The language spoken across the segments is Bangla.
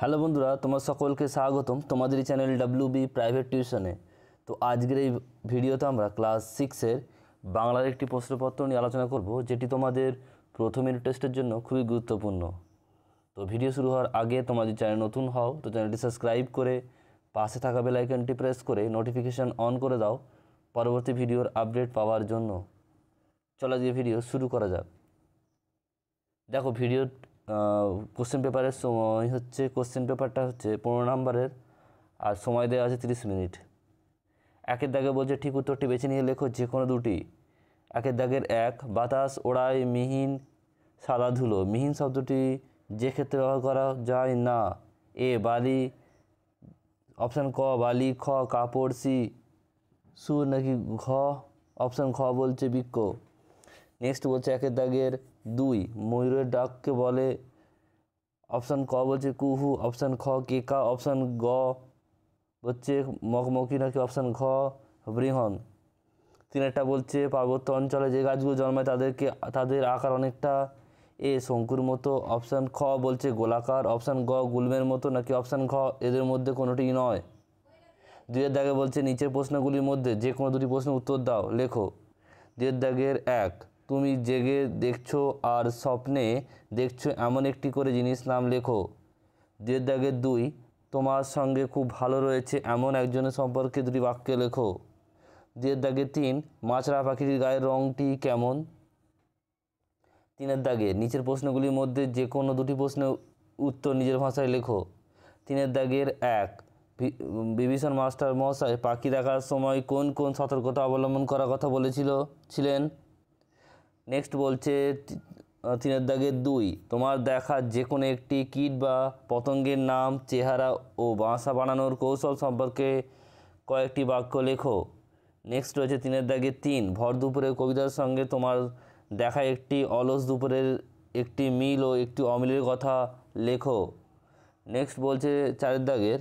হ্যালো বন্ধুরা তোমার সকলকে স্বাগতম তোমাদের চ্যানেল ডাব্লিউ বি প্রাইভেট টিউশনে তো আজকের এই ভিডিওতে আমরা ক্লাস সিক্সের বাংলার একটি প্রশ্নপত্র নিয়ে আলোচনা করব যেটি তোমাদের প্রথম ইউনিট টেস্টের জন্য খুবই গুরুত্বপূর্ণ তো ভিডিও শুরু হওয়ার আগে তোমাদের চ্যানেল নতুন হও তো চ্যানেলটি সাবস্ক্রাইব করে পাশে থাকা বেল আইকনটি প্রেস করে নোটিফিকেশান অন করে দাও পরবর্তী ভিডিওর আপডেট পাওয়ার জন্য চলা আজকে ভিডিও শুরু করা যাক দেখো ভিডিও কোশ্চেন পেপারের সময় হচ্ছে কোশ্চেন পেপারটা হচ্ছে পনেরো নম্বরের আর সময় দেওয়া আছে তিরিশ মিনিট একের দাগে বলছে ঠিক উত্তরটি বেছে নিয়ে লেখো যে কোনো দুটি একের দাগের এক বাতাস ওড়ায় মিহিন সাদা ধুলো মিহিন শব্দটি যে ক্ষেত্রে ব্যবহার করা যায় না এ বালি অপশান ক বালি খ কাপড় সি সু নাকি ঘ অপশান খ বলছে বিক্ষ নেক্সট বলছে একের দাগের দুই ময়ূরের ডাককে বলে অপশান ক বলছে কুহু অপশান খ কেকা অপশান গ হচ্ছে মকমকি নাকি অপশান ঘ বৃহন একটা বলছে পার্বত্য অঞ্চলে যে গাছগুলো জন্মায় তাদেরকে তাদের আকার অনেকটা এ শঙ্কুর মতো অপশান খ বলছে গোলাকার অপশান গ গুলমের মতো নাকি অপশান ঘ এদের মধ্যে কোনোটি নয় দুয়ের দাগে বলছে নিচের প্রশ্নগুলির মধ্যে যে কোনো দুটি প্রশ্নের উত্তর দাও লেখো দুয়ের দাগের এক তুমি জেগে দেখছো আর স্বপ্নে দেখছো এমন একটি করে জিনিস নাম লেখো দেড় দাগের দুই তোমার সঙ্গে খুব ভালো রয়েছে এমন একজনের সম্পর্কে দুটি বাক্য লেখো দেড় দাগে তিন মাছরা পাখির গায়ের রঙটি কেমন তিনের দাগে নিচের প্রশ্নগুলির মধ্যে যে কোনো দুটি প্রশ্নের উত্তর নিজের ভাষায় লেখো তিনের দাগের এক বিভীষণ মাস্টার মহাশয় পাখি দেখার সময় কোন কোন সতর্কতা অবলম্বন করার কথা বলেছিল ছিলেন নেক্সট বলছে তিনের দাগের দুই তোমার দেখা যে কোনো একটি কীট বা পতঙ্গের নাম চেহারা ও বাসা বানানোর কৌশল সম্পর্কে কয়েকটি বাক্য লেখো নেক্সট রয়েছে তিনের দাগে তিন ভর দুপুরের কবিতার সঙ্গে তোমার দেখা একটি অলস দুপুরের একটি মিল ও একটি অমিলের কথা লেখো নেক্সট বলছে চারের দাগের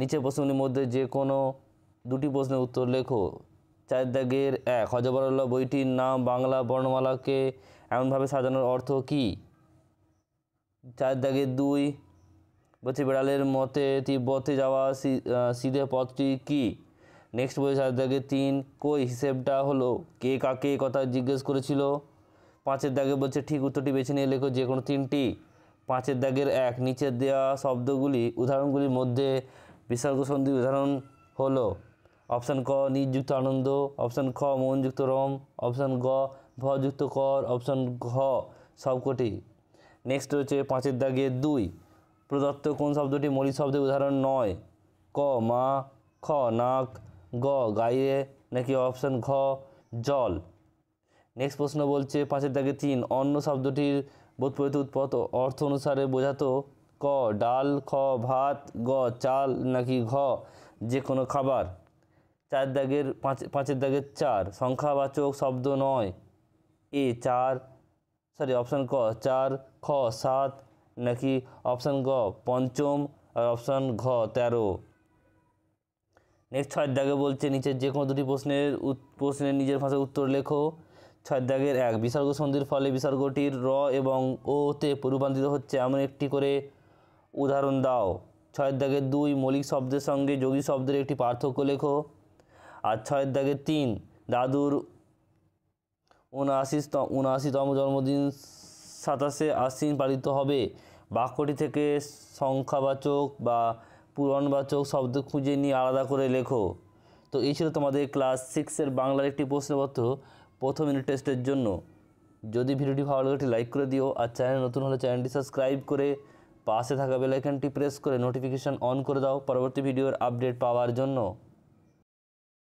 নিচে প্রশ্নগুলির মধ্যে যে কোনো দুটি প্রশ্নের উত্তর লেখো চার দাগের এক হজবরুল্লাহ বইটির নাম বাংলা বর্ণমালাকে এমনভাবে সাজানোর অর্থ কি চার দাগের দুই বলছি বেড়ালের মতে তিব্বতে যাওয়া সিধে পথটি কি নেক্সট বই চার দাগের তিন কই হিসেবটা হলো কে কাকে কথা জিজ্ঞেস করেছিল পাঁচের দাগে বলছে ঠিক উত্তরটি বেছে নিয়ে লেখো যে কোনো তিনটি পাঁচের দাগের এক নিচের দেওয়া শব্দগুলি উদাহরণগুলির মধ্যে বিসর্গ সন্ধি উদাহরণ হলো অপশান ক নিযুক্ত আনন্দ অপশান খ মনযুক্ত রম অপশান গ ভযুক্ত কর অপশান ঘ সবকটি নেক্সট রয়েছে পাঁচের দাগে দুই প্রদত্ত কোন শব্দটি মরি শব্দের উদাহরণ নয় ক মা খ নাক গ গায়ে নাকি অপশান ঘ জল নেক্সট প্রশ্ন বলছে পাঁচের দাগে তিন অন্য শব্দটির বোধপরিত উৎপত অর্থ অনুসারে বোঝাতো ক ডাল খ ভাত গ চাল নাকি ঘ যে কোনো খাবার চার দাগের পাঁচ পাঁচের দাগের চার সংখ্যাবাচক শব্দ নয় এ চার সরি অপশান ক চার খ সাত নাকি অপশান গ পঞ্চম আর অপশান ঘ তেরো নেক্সট ছয় দাগে বলছে নিচের যে কোনো দুটি প্রশ্নের প্রশ্নের নিজের ভাষায় উত্তর লেখো ছয় দাগের এক বিসর্গ সন্ধির ফলে বিসর্গটির র এবং ওতে রূপান্তরিত হচ্ছে এমন একটি করে উদাহরণ দাও ছয় দাগের দুই মৌলিক শব্দের সঙ্গে যোগী শব্দের একটি পার্থক্য লেখো আর ছয়ের দাগে তিন দাদুর উনআশি উনআশিতম জন্মদিন সাতাশে আশ্বিন পালিত হবে বাক্যটি থেকে সংখ্যাবাচক বা পুরাণবাচক শব্দ খুঁজে নিয়ে আলাদা করে লেখো তো এই ছিল তোমাদের ক্লাস সিক্সের বাংলার একটি প্রশ্নপত্র প্রথম ইউনিট টেস্টের জন্য যদি ভিডিওটি ভালো লাগে লাইক করে দিও আর চ্যানেল নতুন হলে চ্যানেলটি সাবস্ক্রাইব করে পাশে থাকা বেলাইকানটি প্রেস করে নোটিফিকেশান অন করে দাও পরবর্তী ভিডিওর আপডেট পাওয়ার জন্য